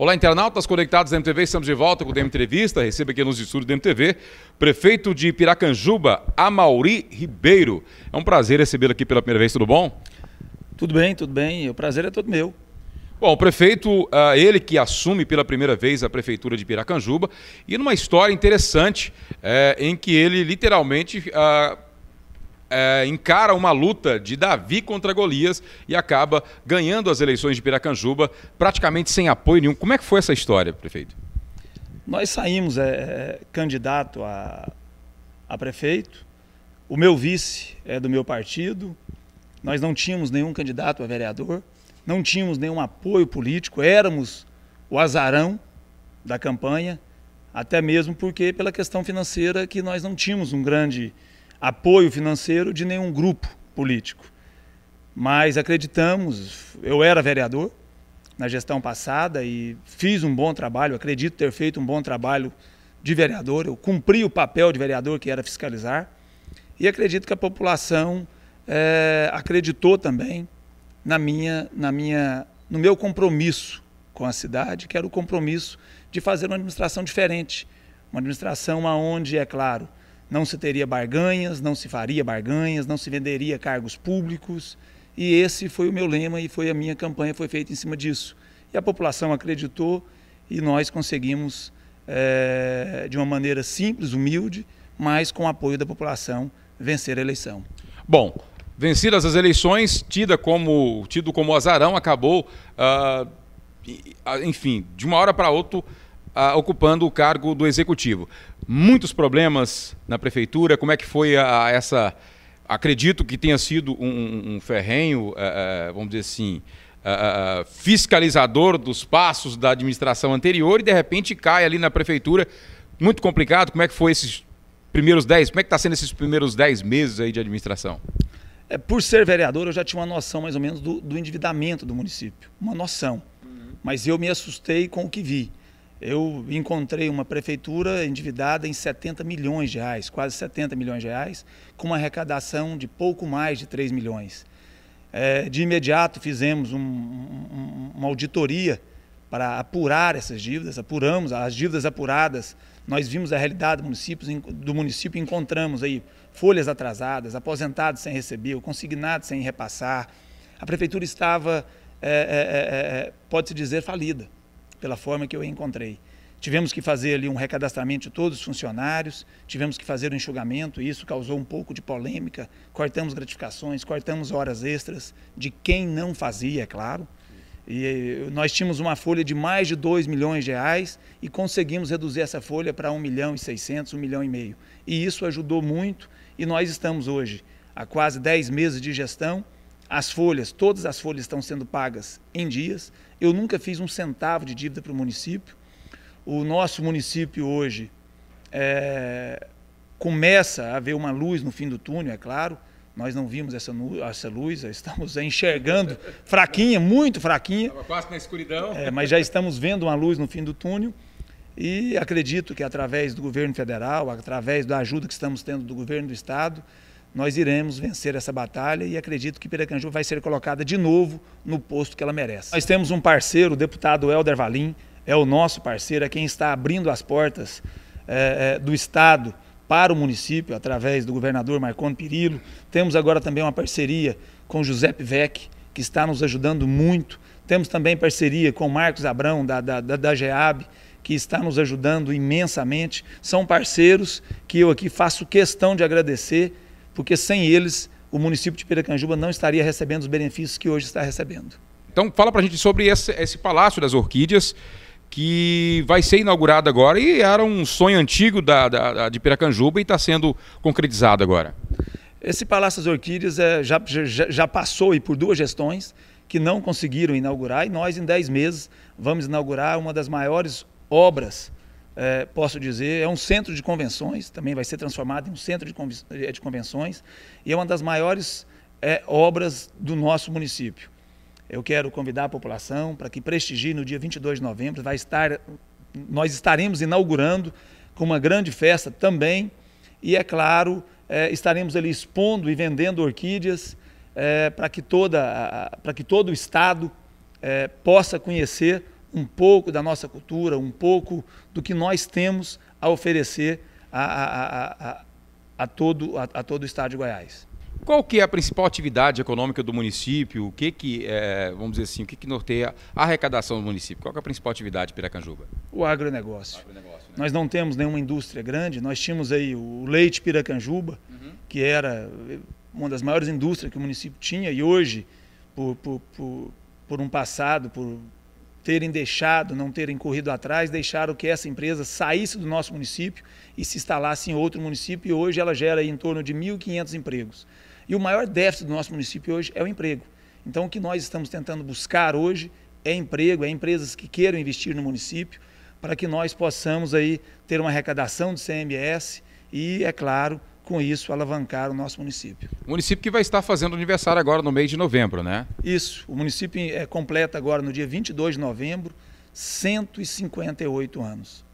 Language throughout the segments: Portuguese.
Olá, internautas conectados da MTV, estamos de volta com o Entrevista. Receba aqui nos estúdios da MTV, prefeito de Piracanjuba, Amauri Ribeiro. É um prazer recebê-lo aqui pela primeira vez, tudo bom? Tudo bem, tudo bem. O prazer é todo meu. Bom, o prefeito, ah, ele que assume pela primeira vez a prefeitura de Piracanjuba, e numa história interessante, eh, em que ele literalmente ah, é, encara uma luta de Davi contra Golias e acaba ganhando as eleições de Piracanjuba praticamente sem apoio nenhum. Como é que foi essa história, prefeito? Nós saímos é, é, candidato a, a prefeito. O meu vice é do meu partido. Nós não tínhamos nenhum candidato a vereador, não tínhamos nenhum apoio político, éramos o azarão da campanha, até mesmo porque pela questão financeira que nós não tínhamos um grande apoio financeiro de nenhum grupo político. Mas acreditamos, eu era vereador na gestão passada e fiz um bom trabalho, acredito ter feito um bom trabalho de vereador, eu cumpri o papel de vereador que era fiscalizar e acredito que a população é, acreditou também na minha, na minha, no meu compromisso com a cidade, que era o compromisso de fazer uma administração diferente, uma administração aonde é claro não se teria barganhas, não se faria barganhas, não se venderia cargos públicos. E esse foi o meu lema e foi a minha campanha, foi feita em cima disso. E a população acreditou e nós conseguimos, é, de uma maneira simples, humilde, mas com o apoio da população, vencer a eleição. Bom, vencidas as eleições, tida como, tido como azarão, acabou, uh, enfim, de uma hora para outra ah, ocupando o cargo do executivo. Muitos problemas na prefeitura, como é que foi a, a essa. Acredito que tenha sido um, um ferrenho, ah, vamos dizer assim, ah, fiscalizador dos passos da administração anterior e de repente cai ali na prefeitura. Muito complicado. Como é que foi esses primeiros dez? Como é que está sendo esses primeiros dez meses aí de administração? É, por ser vereador, eu já tinha uma noção mais ou menos do, do endividamento do município, uma noção. Uhum. Mas eu me assustei com o que vi. Eu encontrei uma prefeitura endividada em 70 milhões de reais, quase 70 milhões de reais, com uma arrecadação de pouco mais de 3 milhões. É, de imediato fizemos um, um, uma auditoria para apurar essas dívidas, apuramos as dívidas apuradas, nós vimos a realidade do município, do município encontramos aí folhas atrasadas, aposentados sem receber, consignados sem repassar. A prefeitura estava, é, é, pode-se dizer, falida pela forma que eu encontrei. Tivemos que fazer ali um recadastramento de todos os funcionários, tivemos que fazer um enxugamento, e isso causou um pouco de polêmica. Cortamos gratificações, cortamos horas extras de quem não fazia, é claro. E eh, nós tínhamos uma folha de mais de 2 milhões de reais e conseguimos reduzir essa folha para 1 milhão e 600, 1 milhão e meio. E isso ajudou muito e nós estamos hoje há quase 10 meses de gestão as folhas, todas as folhas estão sendo pagas em dias. Eu nunca fiz um centavo de dívida para o município. O nosso município hoje é, começa a ver uma luz no fim do túnel, é claro. Nós não vimos essa, essa luz, estamos enxergando, fraquinha, muito fraquinha. Estava quase na escuridão. É, mas já estamos vendo uma luz no fim do túnel. E acredito que através do governo federal, através da ajuda que estamos tendo do governo do estado, nós iremos vencer essa batalha e acredito que Piracanjuba vai ser colocada de novo no posto que ela merece. Nós temos um parceiro, o deputado Helder Valim, é o nosso parceiro, é quem está abrindo as portas é, é, do Estado para o município, através do governador Marcon Pirillo. Temos agora também uma parceria com José Pivec, que está nos ajudando muito. Temos também parceria com Marcos Abrão, da, da, da, da GEAB, que está nos ajudando imensamente. São parceiros que eu aqui faço questão de agradecer porque sem eles o município de Piracanjuba não estaria recebendo os benefícios que hoje está recebendo. Então fala para a gente sobre esse, esse Palácio das Orquídeas, que vai ser inaugurado agora e era um sonho antigo da, da, da de Piracanjuba e está sendo concretizado agora. Esse Palácio das Orquídeas é, já, já, já passou por duas gestões que não conseguiram inaugurar e nós em 10 meses vamos inaugurar uma das maiores obras é, posso dizer, é um centro de convenções, também vai ser transformado em um centro é, de convenções, e é uma das maiores é, obras do nosso município. Eu quero convidar a população para que prestigie no dia 22 de novembro, vai estar, nós estaremos inaugurando com uma grande festa também, e é claro, é, estaremos ali expondo e vendendo orquídeas é, para que, toda, para que todo o Estado é, possa conhecer um pouco da nossa cultura, um pouco do que nós temos a oferecer a, a, a, a todo, a, todo o Estado de Goiás. Qual que é a principal atividade econômica do município? O que que, é, vamos dizer assim, o que que norteia a arrecadação do município? Qual é a principal atividade de Piracanjuba? O agronegócio. O agronegócio né? Nós não temos nenhuma indústria grande, nós tínhamos aí o leite Piracanjuba, uhum. que era uma das maiores indústrias que o município tinha e hoje, por, por, por, por um passado, por, terem deixado, não terem corrido atrás, deixaram que essa empresa saísse do nosso município e se instalasse em outro município e hoje ela gera em torno de 1.500 empregos. E o maior déficit do nosso município hoje é o emprego. Então o que nós estamos tentando buscar hoje é emprego, é empresas que queiram investir no município para que nós possamos aí ter uma arrecadação de CMS e, é claro, com isso alavancar o nosso município. O município que vai estar fazendo aniversário agora no mês de novembro, né? Isso, o município é, completa agora no dia 22 de novembro 158 anos.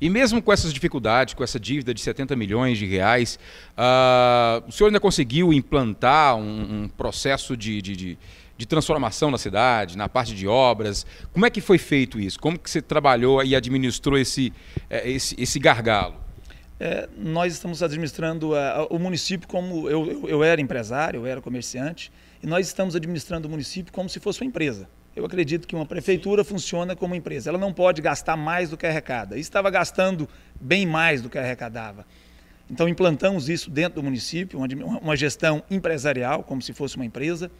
E mesmo com essas dificuldades, com essa dívida de 70 milhões de reais, uh, o senhor ainda conseguiu implantar um, um processo de, de, de, de, transformação na cidade, na parte de obras? Como é que foi feito isso? Como que você trabalhou e administrou esse, eh, esse, esse gargalo? é, nós estamos administrando a, é, a, o município como eu, eu, eu, era empresário, eu era comerciante, e nós estamos administrando o município como se fosse uma empresa. Eu acredito que uma prefeitura Sim. funciona como empresa. Ela não pode gastar mais do que arrecada. E estava gastando bem mais do que arrecadava. Então implantamos isso dentro do município, uma, uma gestão empresarial, como se fosse uma empresa.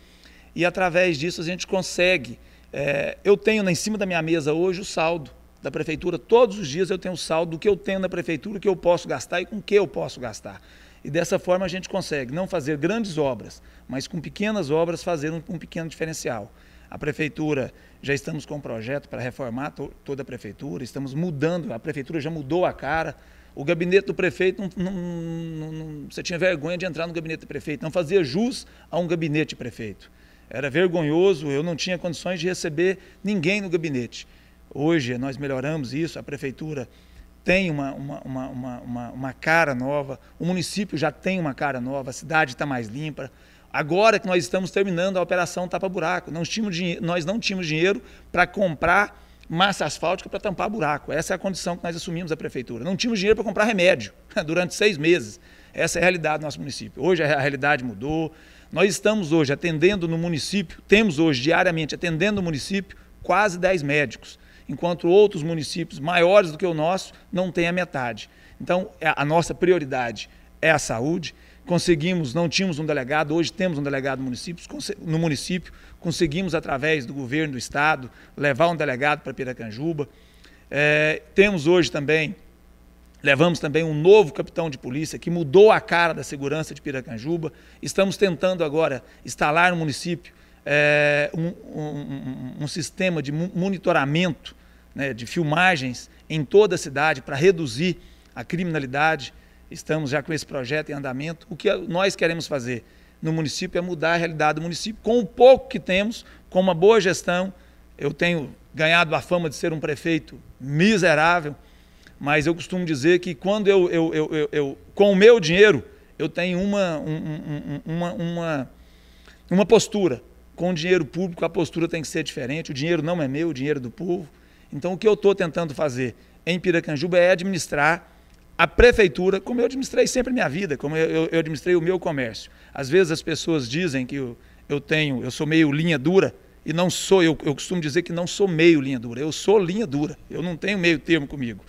E através disso a gente consegue. É, eu tenho em cima da minha mesa hoje o saldo da prefeitura. Todos os dias eu tenho saldo do que eu tenho na prefeitura, o que eu posso gastar e com que eu posso gastar. E dessa forma a gente consegue não fazer grandes obras, mas com pequenas obras fazer um, um pequeno diferencial. A prefeitura, já estamos com um projeto para reformar to, toda a prefeitura, estamos mudando, a prefeitura já mudou a cara. O gabinete do prefeito, não, não, não, você tinha vergonha de entrar no gabinete do prefeito, não fazia jus a um gabinete prefeito. Era vergonhoso, eu não tinha condições de receber ninguém no gabinete. Hoje nós melhoramos isso, a prefeitura tem uma, uma, uma, uma, uma cara nova, o município já tem uma cara nova, a cidade está mais limpa. Agora que nós estamos terminando a operação Tapa tá Buraco, não tínhamos nós não tínhamos dinheiro para comprar massa asfáltica para tampar buraco. Essa é a condição que nós assumimos a prefeitura. Não tínhamos dinheiro para comprar remédio durante seis meses. Essa é a realidade do nosso município. Hoje a realidade mudou. Nós estamos hoje atendendo no município, temos hoje diariamente atendendo no município quase 10 médicos enquanto outros municípios maiores do que o nosso não têm a metade. Então, é, a nossa prioridade é a saúde. Conseguimos, não tínhamos um delegado, hoje temos um delegado no município, conseguimos, através do governo do estado, levar um delegado para Piracanjuba. É, temos hoje também Levamos também um novo capitão de polícia que mudou a cara da segurança de Piracanjuba. Estamos tentando agora instalar no município é, um, um, um, sistema de monitoramento, né, de filmagens em toda a cidade para reduzir a criminalidade. Estamos já com esse projeto em andamento. O que nós queremos fazer no município é mudar a realidade do município com o pouco que temos, com uma boa gestão. Eu tenho ganhado a fama de ser um prefeito miserável, mas eu costumo dizer que quando eu, eu, eu, eu com o meu dinheiro, eu tenho uma, um, uma, uma, uma postura com dinheiro público a postura tem que ser diferente. O dinheiro não é meu, o dinheiro é do povo. Então, o que eu estou tentando fazer em Piracanjuba é administrar a prefeitura, como eu administrei sempre minha vida, como eu, eu administrei o meu comércio. Às vezes as pessoas dizem que eu, eu tenho, eu sou meio linha dura, e não sou, eu, eu costumo dizer que não sou meio linha dura, eu sou linha dura, eu não tenho meio termo comigo.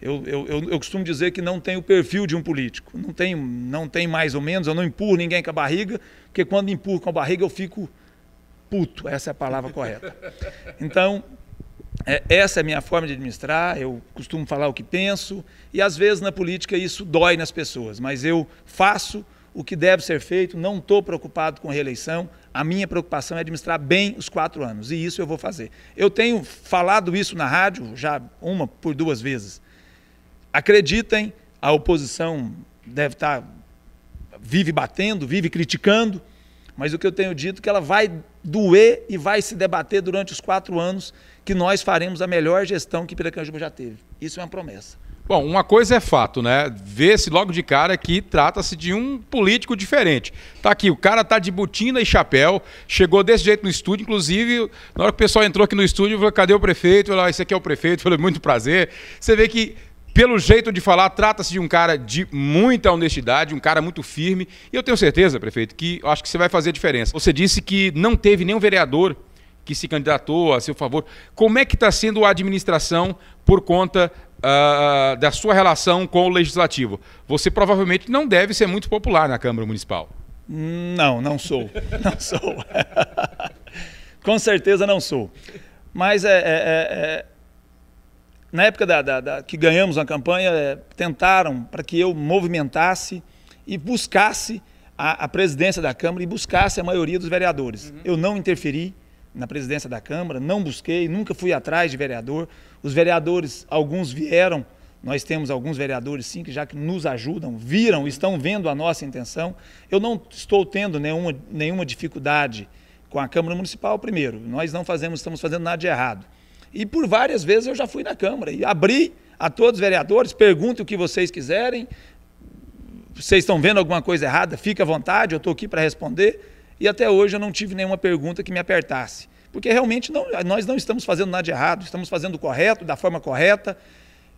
Eu, eu, eu, eu, costumo dizer que não tenho o perfil de um político. Não tenho, não tenho mais ou menos, eu não empurro ninguém com a barriga, porque quando empurro com a barriga eu fico puto, essa é a palavra correta. Então, é, essa é a minha forma de administrar, eu costumo falar o que penso, e às vezes na política isso dói nas pessoas, mas eu faço o que deve ser feito, não estou preocupado com reeleição, a minha preocupação é administrar bem os quatro anos, e isso eu vou fazer. Eu tenho falado isso na rádio já uma por duas vezes. Acreditem, a oposição deve estar, tá, vive batendo, vive criticando, mas o que eu tenho dito é que ela vai doer e vai se debater durante os quatro anos que nós faremos a melhor gestão que Piracanjuba já teve. Isso é uma promessa. Bom, uma coisa é fato, né? Vê-se logo de cara que trata-se de um político diferente. Tá aqui, o cara tá de botina e chapéu, chegou desse jeito no estúdio, inclusive, na hora que o pessoal entrou aqui no estúdio, falou, cadê o prefeito? Eu falei, ah, esse aqui é o prefeito, eu falei, muito prazer. Você vê que pelo jeito de falar, trata-se de um cara de muita honestidade, um cara muito firme. E eu tenho certeza, prefeito, que acho que você vai fazer a diferença. Você disse que não teve nenhum vereador que se candidatou a seu favor. Como é que está sendo a administração por conta uh, da sua relação com o legislativo? Você provavelmente não deve ser muito popular na Câmara Municipal. Não, não sou. Não sou. com certeza não sou. Mas é, é, é, é na época da, da, da que ganhamos a campanha, é, tentaram para que eu movimentasse e buscasse a, a, presidência da Câmara e buscasse a maioria dos vereadores. Uhum. Eu não interferi na presidência da Câmara, não busquei, nunca fui atrás de vereador. Os vereadores, alguns vieram, nós temos alguns vereadores sim que já que nos ajudam, viram, uhum. estão vendo a nossa intenção. Eu não estou tendo nenhuma, nenhuma dificuldade com a Câmara Municipal, primeiro. Nós não fazemos, estamos fazendo nada de errado. E por várias vezes eu já fui na Câmara e abri a todos os vereadores, pergunto o que vocês quiserem. Vocês estão vendo alguma coisa errada? Fica à vontade, eu estou aqui para responder. E até hoje eu não tive nenhuma pergunta que me apertasse. Porque realmente não, nós não estamos fazendo nada de errado, estamos fazendo o correto, da forma correta.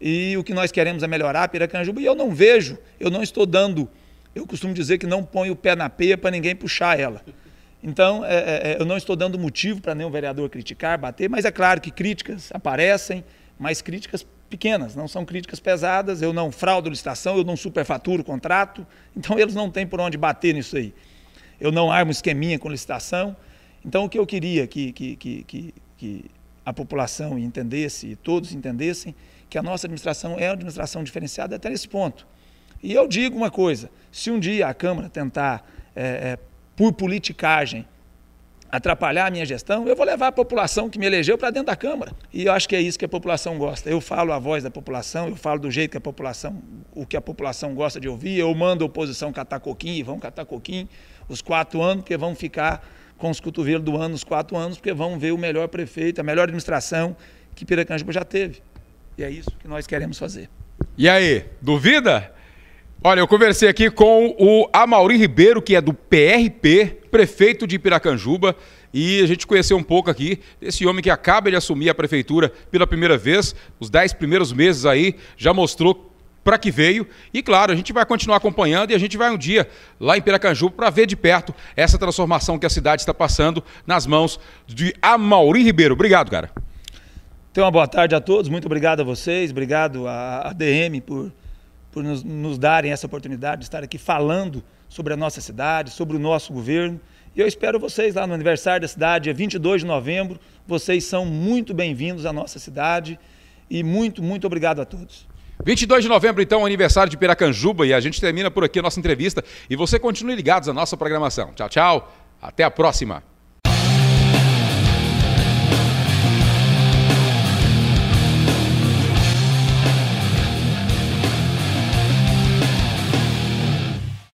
E o que nós queremos é melhorar Piracanjuba. E eu não vejo, eu não estou dando. Eu costumo dizer que não ponho o pé na peia para ninguém puxar ela. Então, é, é, é, eu não estou dando motivo para nenhum vereador criticar, bater, mas é claro que críticas aparecem, mas críticas pequenas, não são críticas pesadas. Eu não fraudo licitação, eu não superfaturo o contrato, então eles não têm por onde bater nisso aí. Eu não armo esqueminha com licitação. Então, o que eu queria que, que, que, que, que a população entendesse e todos entendessem que a nossa administração é uma administração diferenciada até nesse ponto. E eu digo uma coisa: se um dia a Câmara tentar é, é por politicagem atrapalhar a minha gestão, eu vou levar a população que me elegeu para dentro da Câmara. E eu acho que é isso que a população gosta. Eu falo a voz da população, eu falo do jeito que a população, o que a população gosta de ouvir, eu mando a oposição catar coquinho, e vão catar coquinho os quatro anos, porque vão ficar com os cotovelos do ano, os quatro anos, porque vão ver o melhor prefeito, a melhor administração que Piracanjuba já teve. E é isso que nós queremos fazer. E aí, duvida? Olha, eu conversei aqui com o Amaury Ribeiro, que é do PRP, prefeito de Piracanjuba, e a gente conheceu um pouco aqui desse homem que acaba de assumir a prefeitura pela primeira vez, os dez primeiros meses aí, já mostrou para que veio. E claro, a gente vai continuar acompanhando e a gente vai um dia lá em Piracanjuba para ver de perto essa transformação que a cidade está passando nas mãos de Amaury Ribeiro. Obrigado, cara. Então, uma boa tarde a todos. Muito obrigado a vocês, obrigado à DM por por nos, nos darem essa oportunidade de estar aqui falando sobre a nossa cidade, sobre o nosso governo. E eu espero vocês lá no aniversário da cidade, dia 22 de novembro. Vocês são muito bem-vindos à nossa cidade e muito, muito obrigado a todos. 22 de novembro, então, é aniversário de Piracanjuba e a gente termina por aqui a nossa entrevista. E você continue ligados à nossa programação. Tchau, tchau. Até a próxima.